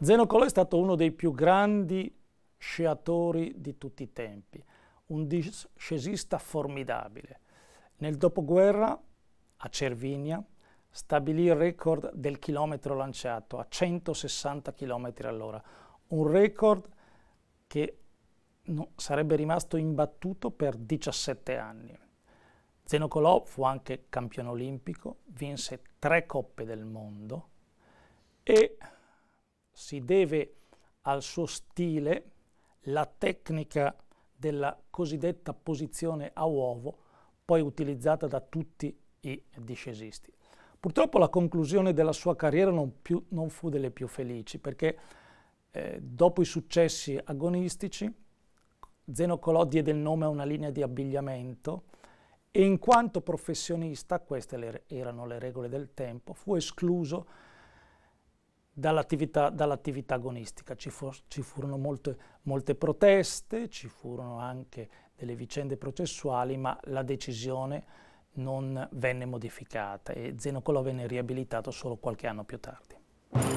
Zeno Colò è stato uno dei più grandi sciatori di tutti i tempi, un discesista formidabile. Nel dopoguerra, a Cervinia, stabilì il record del chilometro lanciato a 160 km all'ora, un record che sarebbe rimasto imbattuto per 17 anni. Zeno Colò fu anche campione olimpico, vinse tre coppe del mondo e si deve al suo stile la tecnica della cosiddetta posizione a uovo, poi utilizzata da tutti i discesisti. Purtroppo la conclusione della sua carriera non, più, non fu delle più felici, perché eh, dopo i successi agonistici, Zeno Colò diede il nome a una linea di abbigliamento e in quanto professionista, queste le, erano le regole del tempo, fu escluso dall'attività, dall'attività agonistica. Ci, for, ci furono molte, molte proteste, ci furono anche delle vicende processuali, ma la decisione non venne modificata e Zeno Colò venne riabilitato solo qualche anno più tardi.